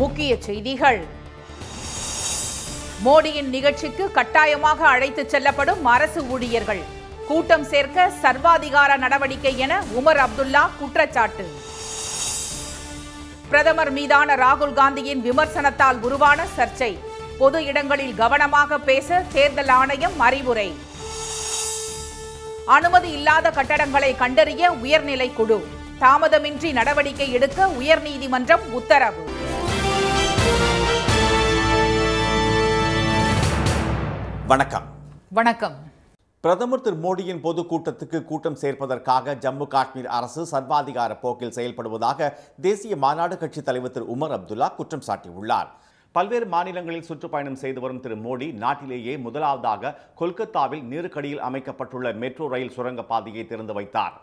முக்கிய செய்திகள் மோடியின் நிகழ்ச்சிக்கு கட்டாயமாக அழைத்து செல்லப்படும் அரசு ஊழியர்கள் கூட்டம் சேர்க்க சர்வாதிகார நடவடிக்கை என உமர் அப்துல்லா குற்றச்சாட்டு பிரதமர் மீதான ராகுல் காந்தியின் விமர்சனத்தால் உருவான சர்ச்சை பொது இடங்களில் கவனமாக பேச தேர்தல் ஆணையம் அறிவுரை அனுமதி இல்லாத கட்டடங்களை கண்டறிய உயர்நிலை குழு தாமதமின்றி நடவடிக்கை எடுக்க உயர்நீதிமன்றம் உத்தரவு வணக்கம் வணக்கம் பிரதமர் திரு மோடியின் பொதுக்கூட்டத்துக்கு கூட்டம் சேர்ப்பதற்காக ஜம்மு காஷ்மீர் அரசு சர்வாதிகார போக்கில் செயல்படுவதாக தேசிய மாநாடு கட்சித் தலைவர் திரு உமர் அப்துல்லா குற்றம் சாட்டியுள்ளார் பல்வேறு மாநிலங்களில் சுற்றுப்பயணம் செய்து வரும் திரு மோடி நாட்டிலேயே முதலாவதாக கொல்கத்தாவில் நீருக்கடியில் அமைக்கப்பட்டுள்ள மெட்ரோ ரயில் சுரங்க பாதையை திறந்து வைத்தார்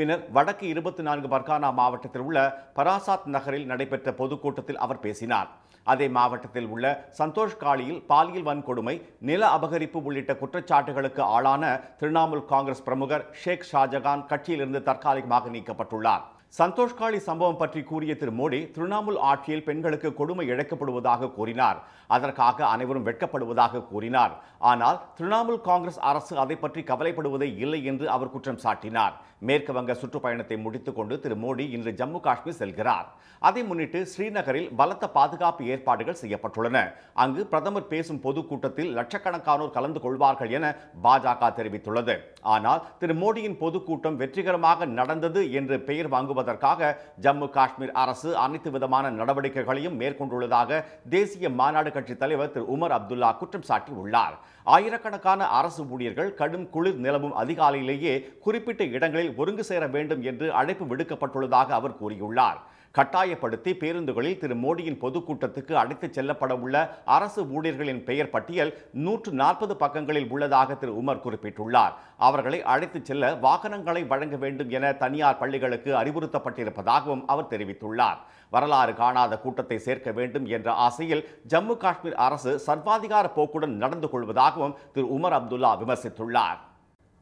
பின்னர் வடக்கு இருபத்தி நான்கு பர்கானா மாவட்டத்தில் உள்ள பராசாத் நகரில் நடைபெற்ற பொதுக்கூட்டத்தில் அவர் பேசினார் அதே மாவட்டத்தில் உள்ள சந்தோஷ் காளியில் பாலியல் வன்கொடுமை நில அபகரிப்பு உள்ளிட்ட குற்றச்சாட்டுகளுக்கு ஆளான திரிணாமுல் காங்கிரஸ் பிரமுகர் ஷேக் ஷாஜகான் கட்சியிலிருந்து தற்காலிகமாக நீக்கப்பட்டுள்ளார் சந்தோஷ்காளி சம்பவம் பற்றி கூறிய திரு மோடி திரிணாமுல் ஆட்சியில் பெண்களுக்கு கொடுமை இழைக்கப்படுவதாக கூறினார் அதற்காக அனைவரும் வெட்கப்படுவதாக கூறினார் ஆனால் திரிணாமுல் காங்கிரஸ் அரசு அதை பற்றி கவலைப்படுவதே இல்லை என்று அவர் குற்றம் சாட்டினார் மேற்கு வங்க சுற்றுப்பயணத்தை முடித்துக்கொண்டு திரு மோடி இன்று ஜம்மு காஷ்மீர் செல்கிறார் அதை முன்னிட்டு ஸ்ரீநகரில் பலத்த பாதுகாப்பு ஏற்பாடுகள் செய்யப்பட்டுள்ளன அங்கு பிரதமர் பேசும் பொதுக்கூட்டத்தில் லட்சக்கணக்கானோர் கலந்து கொள்வார்கள் என பாஜக தெரிவித்துள்ளது ஆனால் திரு மோடியின் பொதுக்கூட்டம் வெற்றிகரமாக நடந்தது என்று பெயர் வாங்குவதற்காக ஜம்மு காஷ்மீர் அரசு அனைத்து விதமான நடவடிக்கைகளையும் மேற்கொண்டுள்ளதாக தேசிய மாநாடு கட்சித் தலைவர் திரு உமர் அப்துல்லா குற்றம் சாட்டியுள்ளார் ஆயிரக்கணக்கான அரசு ஊழியர்கள் கடும் குளிர் நிலவும் அதிகாலையிலேயே குறிப்பிட்ட இடங்களில் ஒருங்கு சேர வேண்டும் என்று அழைப்பு விடுக்கப்பட்டுள்ளதாக அவர் கூறியுள்ளார் கட்டாயப்படுத்தி பேருந்துகளில் திரு மோடியின் பொதுக்கூட்டத்துக்கு அழைத்துச் செல்லப்பட உள்ள அரசு ஊழியர்களின் பெயர் பட்டியல் நூற்று நாற்பது பக்கங்களில் உள்ளதாக திரு உமர் குறிப்பிட்டுள்ளார் அவர்களை அழைத்துச் செல்ல வாகனங்களை வழங்க வேண்டும் என தனியார் பள்ளிகளுக்கு அறிவுறுத்தப்பட்டிருப்பதாகவும் அவர் தெரிவித்துள்ளார் வரலாறு காணாத கூட்டத்தை சேர்க்க வேண்டும் என்ற ஆசையில் ஜம்மு காஷ்மீர் அரசு சர்வாதிகார போக்குடன் நடந்து கொள்வதாகவும் திரு உமர் அப்துல்லா விமர்சித்துள்ளார்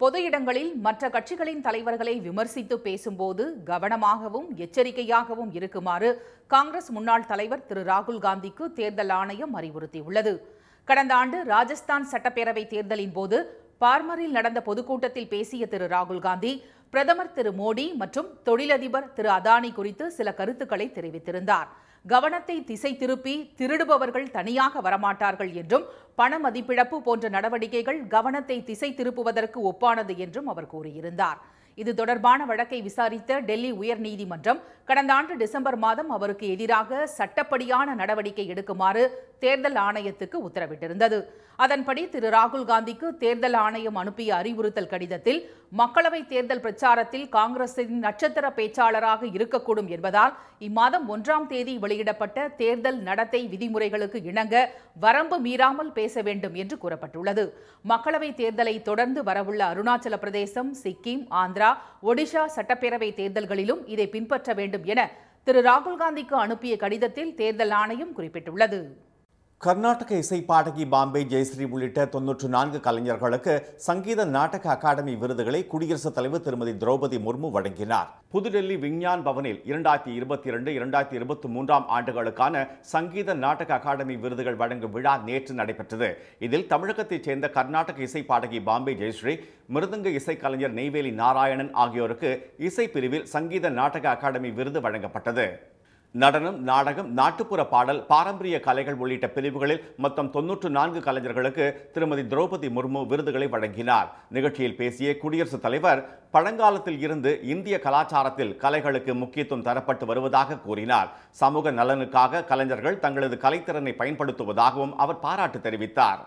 பொது இடங்களில் மற்ற கட்சிகளின் தலைவர்களை விமர்சித்து பேசும்போது கவனமாகவும் எச்சரிக்கையாகவும் இருக்குமாறு காங்கிரஸ் முன்னாள் தலைவர் திரு ராகுல் காந்திக்கு தேர்தல் ஆணையம் அறிவுறுத்தியுள்ளது கடந்த ஆண்டு ராஜஸ்தான் சட்டப்பேரவை தேர்தலின் போது பார்மரில் நடந்த பொதுக்கூட்டத்தில் பேசிய திரு ராகுல் காந்தி பிரதமர் திரு மோடி மற்றும் தொழிலதிபர் திரு அதானி குறித்து சில கருத்துக்களை தெரிவித்திருந்தார் கவனத்தை திசை திருப்பி திருடுபவர்கள் தனியாக வரமாட்டார்கள் என்றும் பண மதிப்பிழப்பு போன்ற நடவடிக்கைகள் கவனத்தை திசை திருப்புவதற்கு ஒப்பானது என்றும் அவர் கூறியிருந்தார் இது தொடர்பான வழக்கை விசாரித்த டெல்லி உயர்நீதிமன்றம் கடந்த ஆண்டு டிசம்பர் மாதம் அவருக்கு எதிராக சட்டப்படியான நடவடிக்கை எடுக்குமாறு தேர்தல் ஆணையத்துக்கு உத்தரவிட்டிருந்தது அதன்படி திரு ராகுல் காந்திக்கு தேர்தல் ஆணையம் அனுப்பிய அறிவுறுத்தல் கடிதத்தில் மக்களவை தேர்தல் பிரச்சாரத்தில் காங்கிரசின் நட்சத்திர பேச்சாளராக இருக்கக்கூடும் என்பதால் இம்மாதம் ஒன்றாம் தேதி வெளியிடப்பட்ட தேர்தல் நடத்தை விதிமுறைகளுக்கு இணங்க வரம்பு மீறாமல் பேச வேண்டும் என்று கூறப்பட்டுள்ளது மக்களவைத் தேர்தலை தொடர்ந்து வரவுள்ள அருணாச்சல பிரதேசம் சிக்கிம் ஆந்திரா ஒடிஷா சட்டப்பேரவை தேர்தல்களிலும் இதை பின்பற்ற வேண்டும் என திரு ராகுல்காந்திக்கு அனுப்பிய கடிதத்தில் தேர்தல் ஆணையம் குறிப்பிட்டுள்ளது கர்நாடக இசை பாடகி பாம்பே ஜெயஸ்ரீ உள்ளிட்ட தொன்னூற்று நான்கு கலைஞர்களுக்கு சங்கீத நாடக அகாடமி விருதுகளை குடியரசுத் தலைவர் திருமதி திரௌபதி முர்மு வழங்கினார் புதுடெல்லி விஞ்ஞான் பவனில் இரண்டாயிரத்தி இருபத்தி இரண்டு இரண்டாயிரத்தி இருபத்தி மூன்றாம் ஆண்டுகளுக்கான சங்கீத நாடக அகாடமி விருதுகள் வழங்கும் விழா நேற்று நடைபெற்றது இதில் தமிழகத்தைச் சேர்ந்த கர்நாடக இசை பாடகி பாம்பே ஜெயஸ்ரீ மிருதங்க இசைக்கலைஞர் நெய்வேலி நாராயணன் ஆகியோருக்கு இசை பிரிவில் சங்கீத நாடக அகாடமி விருது வழங்கப்பட்டது நடனம் நாடகம் நாட்டுப்புற பாடல் பாரம்பரிய கலைகள் உள்ளிட்ட பிரிவுகளில் மொத்தம் தொன்னூற்று நான்கு கலைஞர்களுக்கு திருமதி திரௌபதி முர்மு விருதுகளை வழங்கினார் நிகழ்ச்சியில் பேசிய குடியரசுத் தலைவர் பழங்காலத்தில் இருந்து இந்திய கலாச்சாரத்தில் கலைகளுக்கு முக்கியத்துவம் தரப்பட்டு வருவதாக கூறினார் சமூக நலனுக்காக கலைஞர்கள் தங்களது கலைத்திறனை பயன்படுத்துவதாகவும் அவர் பாராட்டு தெரிவித்தார்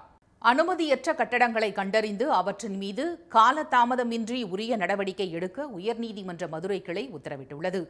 அனுமதியற்ற கட்டடங்களை கண்டறிந்து அவற்றின் மீது காலதாமதமின்றி உரிய நடவடிக்கை எடுக்க உயர்நீதிமன்ற மதுரை கிளை உத்தரவிட்டுள்ளது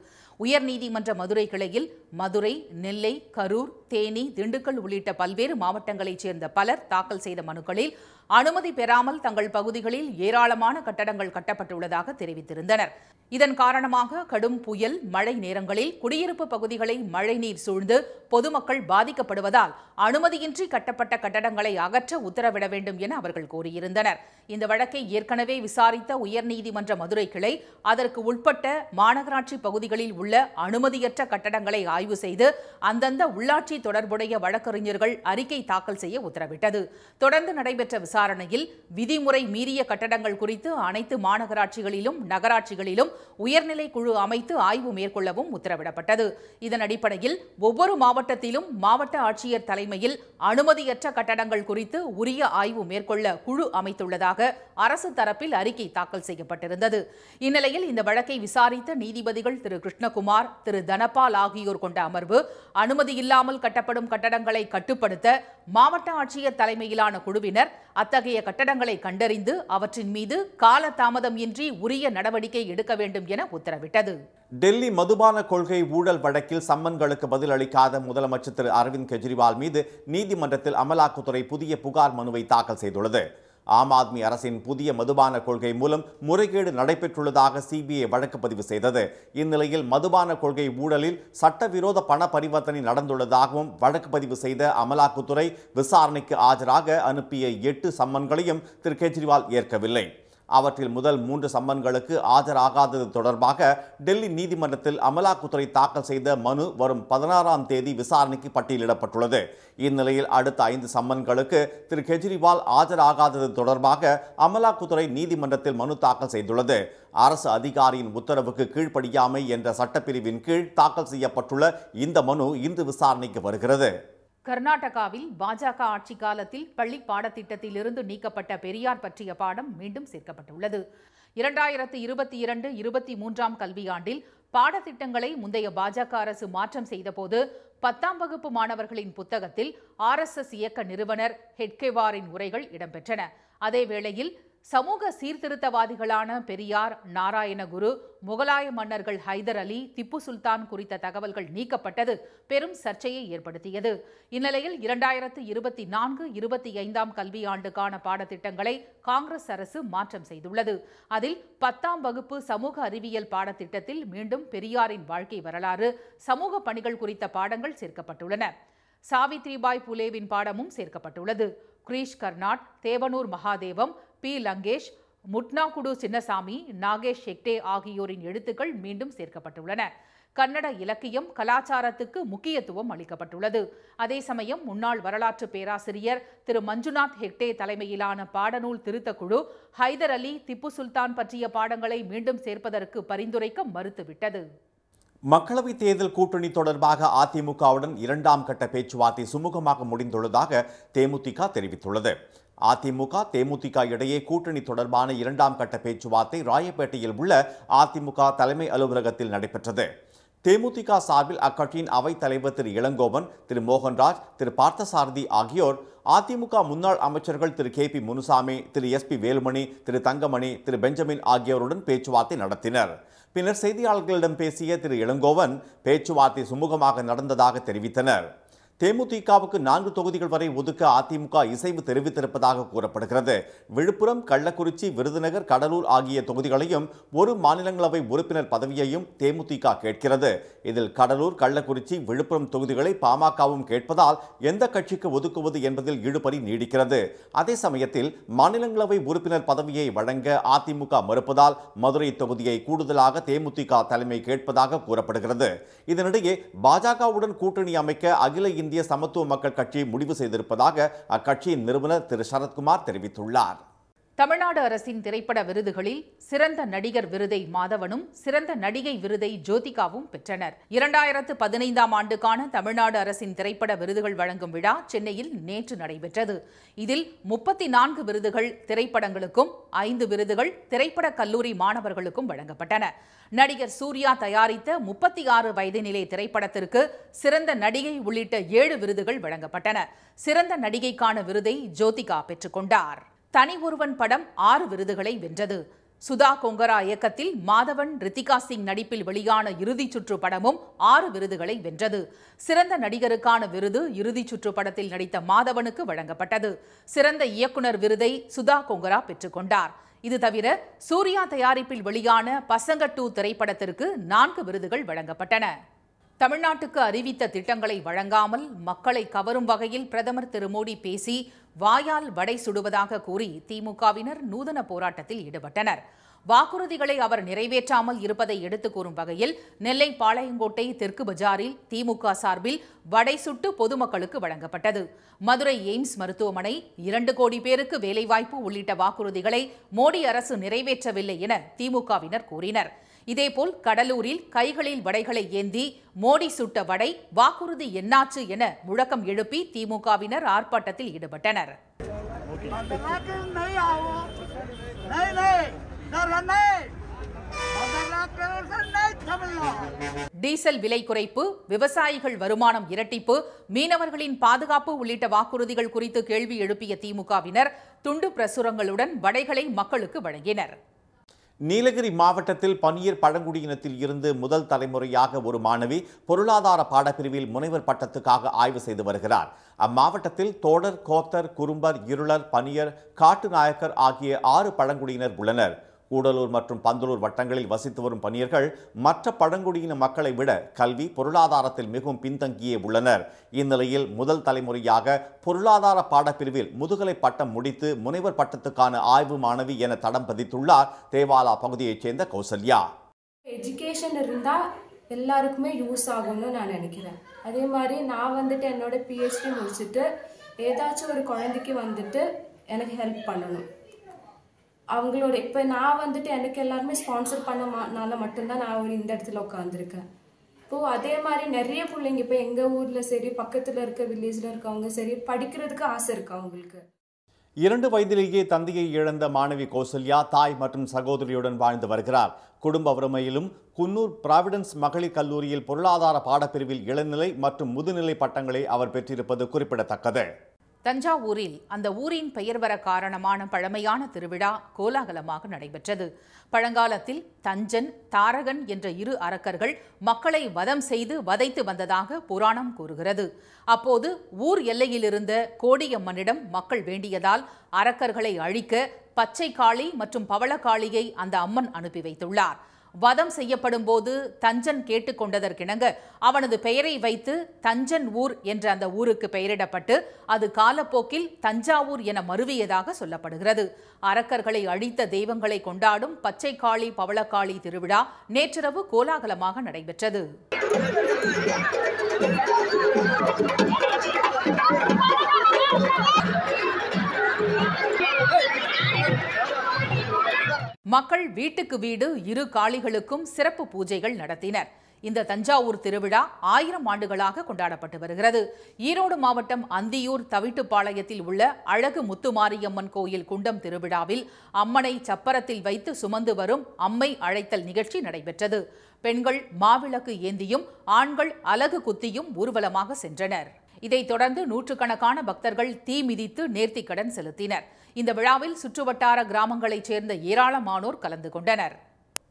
உயர்நீதிமன்ற மதுரை கிளையில் மதுரை நெல்லை கரூர் தேனி திண்டுக்கல் உள்ளிட்ட பல்வேறு மாவட்டங்களைச் சேர்ந்த பலர் தாக்கல் செய்த மனுக்களில் அனுமதி பெறாமல் தங்கள் பகுதிகளில் ஏராளமான கட்டடங்கள் கட்டப்பட்டுள்ளதாக தெரிவித்திருந்தனர் இதன் காரணமாக கடும் புயல் மழை நேரங்களில் குடியிருப்பு பகுதிகளை மழைநீர் சூழ்ந்து பொதுமக்கள் பாதிக்கப்படுவதால் அனுமதியின்றி கட்டப்பட்ட கட்டடங்களை அகற்ற உத்தரவிட வேண்டும் என அவர்கள் கோரியிருந்தனர் இந்த வழக்கை ஏற்கனவே விசாரித்த உயர்நீதிமன்ற மதுரை கிளை அதற்கு உட்பட்ட மாநகராட்சி பகுதிகளில் உள்ள அனுமதியற்ற கட்டடங்களை ஆய்வு செய்து அந்தந்த உள்ளாட்சி தொடர்புடைய வழக்கறிஞர்கள் அறிக்கை தாக்கல் செய்ய உத்தரவிட்டது தொடர்ந்து நடைபெற்ற விசாரணையில் விதிமுறை மீறிய கட்டடங்கள் குறித்து அனைத்து மாநகராட்சிகளிலும் நகராட்சிகளிலும் உயர்நிலை குழு அமைத்து ஆய்வு மேற்கொள்ளவும் உத்தரவிடப்பட்டது இதன் அடிப்படையில் ஒவ்வொரு மாவட்டத்திலும் மாவட்ட ஆட்சியர் தலைமையில் அனுமதியற்ற கட்டடங்கள் குறித்து உரிய உரிய ஆய்வு மேற்கொள்ள குழு அமைத்துள்ளதாக அரசு தரப்பில் அறிக்கை தாக்கல் செய்யப்பட்டிருந்தது இந்நிலையில் இந்த வழக்கை விசாரித்த நீதிபதிகள் திரு கிருஷ்ணகுமார் திரு தனபால் ஆகியோர் கொண்ட அமர்வு அனுமதி இல்லாமல் கட்டப்படும் கட்டடங்களை கட்டுப்படுத்த மாவட்ட ஆட்சியர் தலைமையிலான குழுவினர் அத்தகைய கட்டடங்களை கண்டறிந்து அவற்றின் மீது காலதாமதம் இன்றி உரிய நடவடிக்கை எடுக்க வேண்டும் என உத்தரவிட்டது டெல்லி மதுபான கொள்கை ஊழல் வழக்கில் சம்மன்களுக்கு பதிலளிக்காத முதலமைச்சர் திரு அரவிந்த் கெஜ்ரிவால் மீது நீதிமன்றத்தில் அமலாக்கத்துறை புதிய புகார் மனுவை தாக்கல் செய்துள்ளது ஆம் ஆத்மி அரசின் புதிய மதுபான கொள்கை மூலம் முறைகேடு நடைபெற்றுள்ளதாக சிபிஐ வழக்கு பதிவு செய்தது இந்நிலையில் மதுபான கொள்கை ஊழலில் சட்டவிரோத பண பரிவர்த்தனை நடந்துள்ளதாகவும் வழக்கு பதிவு செய்த அமலாக்கத்துறை விசாரணைக்கு ஆஜராக அனுப்பிய எட்டு சம்மன்களையும் திரு கெஜ்ரிவால் ஏற்கவில்லை அவற்றில் முதல் மூன்று சம்மன்களுக்கு ஆஜராகாதது தொடர்பாக டெல்லி நீதிமன்றத்தில் அமலாக்கத்துறை தாக்கல் செய்த மனு வரும் பதினாறாம் தேதி விசாரணைக்கு பட்டியலிடப்பட்டுள்ளது இந்நிலையில் அடுத்த ஐந்து சம்மன்களுக்கு திரு கெஜ்ரிவால் ஆஜராகாதது தொடர்பாக அமலாக்கத்துறை நீதிமன்றத்தில் மனு தாக்கல் செய்துள்ளது அரசு அதிகாரியின் உத்தரவுக்கு கீழ்ப்படியாமை என்ற சட்டப்பிரிவின் கீழ் தாக்கல் செய்யப்பட்டுள்ள இந்த மனு இன்று விசாரணைக்கு வருகிறது கர்நாடகாவில் பாஜக ஆட்சி காலத்தில் பள்ளி பாடத்திட்டத்திலிருந்து நீக்கப்பட்ட பெரியார் பற்றிய பாடம் மீண்டும் சேர்க்கப்பட்டுள்ளது இரண்டாயிரத்து இருபத்தி இரண்டு இருபத்தி மூன்றாம் கல்வியாண்டில் பாடத்திட்டங்களை முந்தைய பாஜக அரசு மாற்றம் செய்தபோது பத்தாம் வகுப்பு மாணவர்களின் புத்தகத்தில் ஆர்எஸ்எஸ் இயக்க நிறுவனர் ஹெட்கேவாரின் உரைகள் இடம்பெற்றன அதே வேளையில் சமூக சீர்திருத்தவாதிகளான பெரியார் நாராயணகுரு முகலாய மன்னர்கள் ஹைதர் அலி திப்பு சுல்தான் குறித்த தகவல்கள் நீக்கப்பட்டது பெரும் சர்ச்சையை ஏற்படுத்தியது இந்நிலையில் இரண்டாயிரத்து இருபத்தி நான்கு இருபத்தி ஐந்தாம் கல்வியாண்டுக்கான பாடத்திட்டங்களை காங்கிரஸ் அரசு மாற்றம் செய்துள்ளது அதில் பத்தாம் வகுப்பு சமூக அறிவியல் பாடத்திட்டத்தில் மீண்டும் பெரியாரின் வாழ்க்கை வரலாறு சமூக பணிகள் குறித்த பாடங்கள் சேர்க்கப்பட்டுள்ளன சாவித்ரிபாய் புலேவின் பாடமும் சேர்க்கப்பட்டுள்ளது கிரீஷ் கர்நாட் தேவனூர் மகாதேவம் பி லங்கேஷ் முட்னாகுடு சின்னசாமி நாகேஷ் ஹெக்டே ஆகியோரின் எழுத்துக்கள் மீண்டும் சேர்க்கப்பட்டுள்ளன கன்னட இலக்கியம் கலாச்சாரத்துக்கு முக்கியத்துவம் அளிக்கப்பட்டுள்ளது அதே சமயம் முன்னாள் வரலாற்று பேராசிரியர் திரு மஞ்சுநாத் ஹெக்டே தலைமையிலான பாடநூல் திருத்தக்குழு ஹைதர் அலி திப்பு சுல்தான் பற்றிய பாடங்களை மீண்டும் சேர்ப்பதற்கு பரிந்துரைக்க மறுத்துவிட்டது மக்களவைத் தேர்தல் கூட்டணி தொடர்பாக அதிமுகவுடன் இரண்டாம் கட்ட பேச்சுவார்த்தை சுமூகமாக முடிந்துள்ளதாக தேமுதிக தெரிவித்துள்ளது அதிமுக தேமுதிக இடையே கூட்டணி தொடர்பான இரண்டாம் கட்ட பேச்சுவார்த்தை ராயப்பேட்டையில் உள்ள அதிமுக தலைமை அலுவலகத்தில் நடைபெற்றது தேமுதிக சார்பில் அக்கட்சியின் அவைத் தலைவர் திரு இளங்கோவன் திரு மோகன்ராஜ் திரு பார்த்தசாரதி ஆகியோர் அதிமுக முன்னாள் அமைச்சர்கள் திரு கே பி முனுசாமி திரு எஸ் பி வேலுமணி திரு தங்கமணி திரு பெஞ்சமின் ஆகியோருடன் பேச்சுவார்த்தை நடத்தினர் பின்னர் செய்தியாளர்களிடம் பேசிய திரு இளங்கோவன் பேச்சுவார்த்தை சுமூகமாக நடந்ததாக தெரிவித்தனர் தேமுதிகவுக்கு நான்கு தொகுதிகள் வரை ஒதுக்க அதிமுக இசைவு தெரிவித்திருப்பதாக கூறப்படுகிறது விழுப்புரம் கள்ளக்குறிச்சி விருதுநகர் கடலூர் ஆகிய தொகுதிகளையும் ஒரு மாநிலங்களவை உறுப்பினர் பதவியையும் தேமுதிக கேட்கிறது இதில் கடலூர் கள்ளக்குறிச்சி விழுப்புரம் தொகுதிகளை பாமகவும் கேட்பதால் எந்த கட்சிக்கு ஒதுக்குவது என்பதில் இழுபறி நீடிக்கிறது அதே சமயத்தில் மாநிலங்களவை உறுப்பினர் பதவியை வழங்க அதிமுக மறுப்பதால் மதுரை தொகுதியை கூடுதலாக தேமுதிக தலைமை கேட்பதாக கூறப்படுகிறது இதனிடையே பாஜகவுடன் கூட்டணி அமைக்க அகில இந்திய இந்திய சமத்துவ மக்கள் கட்சி முடிவு செய்திருப்பதாக அக்கட்சியின் நிறுவனர் திரு சரத்குமார் தெரிவித்துள்ளார் தமிழ்நாடு அரசின் திரைப்பட விருதுகளில் சிறந்த நடிகர் விருதை மாதவனும் சிறந்த நடிகை விருதை ஜோதிகாவும் பெற்றனர் இரண்டாயிரத்து பதினைந்தாம் ஆண்டுக்கான தமிழ்நாடு அரசின் திரைப்பட விருதுகள் வழங்கும் விழா சென்னையில் நேற்று நடைபெற்றது இதில் முப்பத்தி நான்கு விருதுகள் திரைப்படங்களுக்கும் ஐந்து விருதுகள் திரைப்பட கல்லூரி மாணவர்களுக்கும் வழங்கப்பட்டன நடிகர் சூர்யா தயாரித்த முப்பத்தி ஆறு வயது நிலை திரைப்படத்திற்கு சிறந்த நடிகை உள்ளிட்ட ஏழு விருதுகள் வழங்கப்பட்டன சிறந்த நடிகைக்கான விருதை ஜோதிகா பெற்றுக்கொண்டார் தனி ஒருவன் படம் ஆறு விருதுகளை வென்றது சுதா கொங்கரா இயக்கத்தில் மாதவன் ரித்திகா சிங் நடிப்பில் வெளியான இறுதிச் சுற்று படமும் ஆறு விருதுகளை வென்றது சிறந்த நடிகருக்கான விருது இறுதிச் சுற்று படத்தில் நடித்த மாதவனுக்கு வழங்கப்பட்டது சிறந்த இயக்குனர் விருதை சுதா கொங்கரா பெற்றுக்கொண்டார் இது தவிர சூர்யா தயாரிப்பில் வெளியான பசங்க டூ திரைப்படத்திற்கு நான்கு விருதுகள் வழங்கப்பட்டன தமிழ்நாட்டுக்கு அறிவித்த திட்டங்களை வழங்காமல் மக்களை கவரும் வகையில் பிரதமர் திரு மோடி பேசி வாயால் வடை சுடுவதாக கூறி திமுகவினர் நூதன போராட்டத்தில் ஈடுபட்டனர் வாக்குறுதிகளை அவர் நிறைவேற்றாமல் இருப்பதை எடுத்துக் கூறும் வகையில் நெல்லை பாளையங்கோட்டை தெற்கு பஜாரில் திமுக சார்பில் வடை சுட்டு பொதுமக்களுக்கு வழங்கப்பட்டது மதுரை எய்ம்ஸ் மருத்துவமனை இரண்டு கோடி பேருக்கு வேலைவாய்ப்பு உள்ளிட்ட வாக்குறுதிகளை மோடி அரசு நிறைவேற்றவில்லை என திமுகவினர் கூறினர் இதேபோல் கடலூரில் கைகளில் வடைகளை ஏந்தி மோடி சுட்ட வடை வாக்குறுதி என்னாச்சு என முழக்கம் எழுப்பி திமுகவினர் ஆர்ப்பாட்டத்தில் ஈடுபட்டனர் டீசல் விலை குறைப்பு விவசாயிகள் வருமானம் இரட்டிப்பு மீனவர்களின் பாதுகாப்பு உள்ளிட்ட வாக்குறுதிகள் குறித்து கேள்வி எழுப்பிய திமுகவினர் துண்டு பிரசுரங்களுடன் வடைகளை மக்களுக்கு வழங்கினர் நீலகிரி மாவட்டத்தில் பனியர் பழங்குடியினத்தில் இருந்து முதல் தலைமுறையாக ஒரு மாணவி பொருளாதார பாடப்பிரிவில் முனைவர் பட்டத்துக்காக ஆய்வு செய்து வருகிறார் அம்மாவட்டத்தில் தோடர் கோத்தர் குறும்பர் இருளர் பனியர் காட்டு நாயக்கர் ஆகிய ஆறு பழங்குடியினர் உள்ளனர் கூடலூர் மற்றும் பந்தலூர் வட்டங்களில் வசித்து வரும் பணியர்கள் மற்ற பழங்குடியின மக்களை விட கல்வி பொருளாதாரத்தில் மிகவும் பின்தங்கியே உள்ளனர் இந்நிலையில் முதல் தலைமுறையாக பொருளாதார பாடப்பிரிவில் முதுகலை பட்டம் முடித்து முனைவர் பட்டத்துக்கான ஆய்வு மாணவி என தடம் பதித்துள்ளார் தேவாலா பகுதியைச் சேர்ந்த கௌசல்யா எஜுகேஷன் இருந்தால் எல்லாருக்குமே யூஸ் ஆகும்னு நான் நினைக்கிறேன் அதே மாதிரி நான் வந்துட்டு என்னோட பிஹெச்டி முடிச்சுட்டு ஏதாச்சும் ஒரு குழந்தைக்கு வந்துட்டு எனக்கு ஹெல்ப் பண்ணணும் அவங்களோட இப்போ நான் வந்துட்டு எனக்கு எல்லாருமே ஸ்பான்சர் பண்ணனால மட்டும்தான் நான் ஒரு இந்த இடத்துல உட்காந்துருக்கேன் இப்போ அதே மாதிரி நிறைய பிள்ளைங்க இப்போ எங்கள் ஊரில் சரி பக்கத்தில் இருக்க வில்லேஜில் இருக்கவங்க சரி படிக்கிறதுக்கு ஆசை இருக்கு அவங்களுக்கு இரண்டு வயதிலேயே தந்தையை இழந்த மாணவி கோசல்யா தாய் மற்றும் சகோதரியுடன் வாழ்ந்து வருகிறார் குடும்ப வறுமையிலும் குன்னூர் பிராவிடன்ஸ் மகளிர் கல்லூரியில் பொருளாதார பாடப்பிரிவில் இளநிலை மற்றும் முதுநிலை பட்டங்களை அவர் பெற்றிருப்பது குறிப்பிடத்தக்கது தஞ்சாவூரில் அந்த ஊரின் பெயர் வர காரணமான பழமையான திருவிழா கோலாகலமாக நடைபெற்றது பழங்காலத்தில் தஞ்சன் தாரகன் என்ற இரு அரக்கர்கள் மக்களை வதம் செய்து வதைத்து வந்ததாக புராணம் கூறுகிறது அப்போது ஊர் எல்லையிலிருந்த கோடியம்மனிடம் மக்கள் வேண்டியதால் அரக்கர்களை அழிக்க பச்சை காளி மற்றும் பவளக்காளியை அந்த அம்மன் அனுப்பி வைத்துள்ளார் வதம் செய்யப்படும் போது தஞ்சன் கேட்டுக்கொண்டதற்கிணங்க அவனது பெயரை வைத்து தஞ்சன் ஊர் என்ற அந்த ஊருக்கு பெயரிடப்பட்டு அது காலப்போக்கில் தஞ்சாவூர் என மருவியதாக சொல்லப்படுகிறது அரக்கர்களை அழித்த தெய்வங்களை கொண்டாடும் பச்சைக்காளி பவளக்காளி திருவிழா நேற்றிரவு கோலாகலமாக நடைபெற்றது Thank you. மக்கள் வீட்டுக்கு வீடு இரு காளிகளுக்கும் சிறப்பு பூஜைகள் நடத்தினர் இந்த தஞ்சாவூர் திருவிழா ஆயிரம் ஆண்டுகளாக கொண்டாடப்பட்டு வருகிறது ஈரோடு மாவட்டம் அந்தியூர் தவிட்டுப்பாளையத்தில் உள்ள அழகு முத்துமாரியம்மன் கோயில் குண்டம் திருவிழாவில் அம்மனை சப்பரத்தில் வைத்து சுமந்து வரும் அம்மை அழைத்தல் நிகழ்ச்சி நடைபெற்றது பெண்கள் மாவிளக்கு ஏந்தியும் ஆண்கள் அலகு குத்தியும் ஊர்வலமாக சென்றனர் இதைத் தொடர்ந்து நூற்றுக்கணக்கான பக்தர்கள் தீ மிதித்து நேர்த்திக்கடன் செலுத்தினர் இந்த விழாவில் சுற்றுவட்டார கிராமங்களைச் சேர்ந்த ஏராளமானோர் கலந்து கொண்டனர்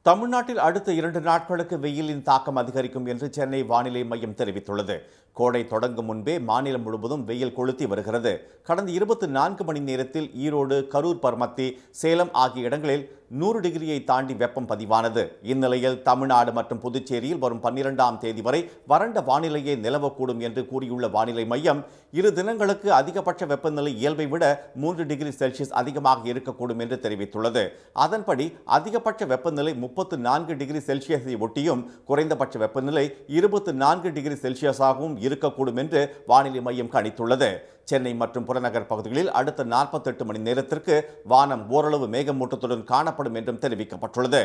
தமிழ்நாட்டில் அடுத்த இரண்டு நாட்களுக்கு வெயிலின் தாக்கம் அதிகரிக்கும் என்று சென்னை வானிலை மையம் தெரிவித்துள்ளது கோடை தொடங்கும் முன்பே மாநிலம் முழுவதும் வெயில் கொளுத்தி வருகிறது கடந்த இருபத்தி நான்கு மணி நேரத்தில் ஈரோடு கரூர் பர்மத்தி சேலம் ஆகிய இடங்களில் நூறு டிகிரியை தாண்டி வெப்பம் பதிவானது இந்நிலையில் தமிழ்நாடு மற்றும் புதுச்சேரியில் வரும் பன்னிரெண்டாம் தேதி வரை வறண்ட வானிலையே நிலவக்கூடும் என்று கூறியுள்ள வானிலை மையம் இரு தினங்களுக்கு அதிகபட்ச வெப்பநிலை இயல்பை விட மூன்று டிகிரி செல்சியஸ் அதிகமாக இருக்கக்கூடும் என்று தெரிவித்துள்ளது அதன்படி அதிகபட்ச வெப்பநிலை முப்பத்து நான்கு டிகிரி செல்சியஸை ஒட்டியும் குறைந்தபட்ச வெப்பநிலை இருபத்து நான்கு டிகிரி செல்சியஸாகவும் இருக்கக்கூடும் என்று வானிலை மையம் கணித்துள்ளது சென்னை மற்றும் புறநகர் பகுதிகளில் அடுத்த நாற்பத்தெட்டு மணி நேரத்திற்கு வானம் ஓரளவு மேகமூட்டத்துடன் காணப்படும் என்றும் தெரிவிக்கப்பட்டுள்ளது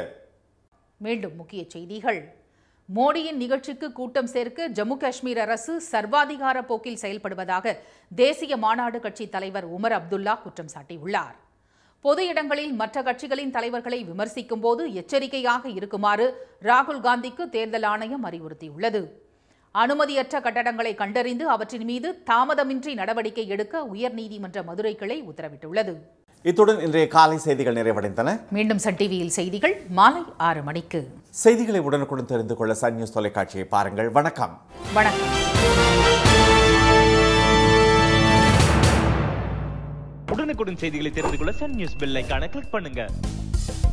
மீண்டும் முக்கிய செய்திகள் மோடியின் நிகழ்ச்சிக்கு கூட்டம் சேர்க்க ஜம்மு காஷ்மீர் அரசு சர்வாதிகார போக்கில் செயல்படுவதாக தேசிய மாநாடு கட்சி தலைவர் உமர் அப்துல்லா குற்றம் சாட்டியுள்ளார் பொது இடங்களில் மற்ற கட்சிகளின் தலைவர்களை விமர்சிக்கும் போது எச்சரிக்கையாக இருக்குமாறு ராகுல் காந்திக்கு தேர்தல் ஆணையம் அறிவுறுத்தியுள்ளது அனுமதியற்ற கட்டடங்களை கண்டறிந்து அவற்றின் மீது தாமதமின்றி நடவடிக்கை எடுக்க உயர்நீதிமன்ற மதுரை கிளை உத்தரவிட்டுள்ளது இத்துடன் இன்றைய காலை செய்திகள் நிறைவடைந்தன மீண்டும் சன் டிவியில் செய்திகள் மாலை ஆறு மணிக்கு செய்திகளை உடனுக்குடன் தெரிந்து கொள்ள சன் நியூஸ் தொலைக்காட்சியை பாருங்கள் வணக்கம் வணக்கம் உடனுக்குடன் செய்திகளை தெரிந்து கொள்ள சன் நியூஸ் கிளிக்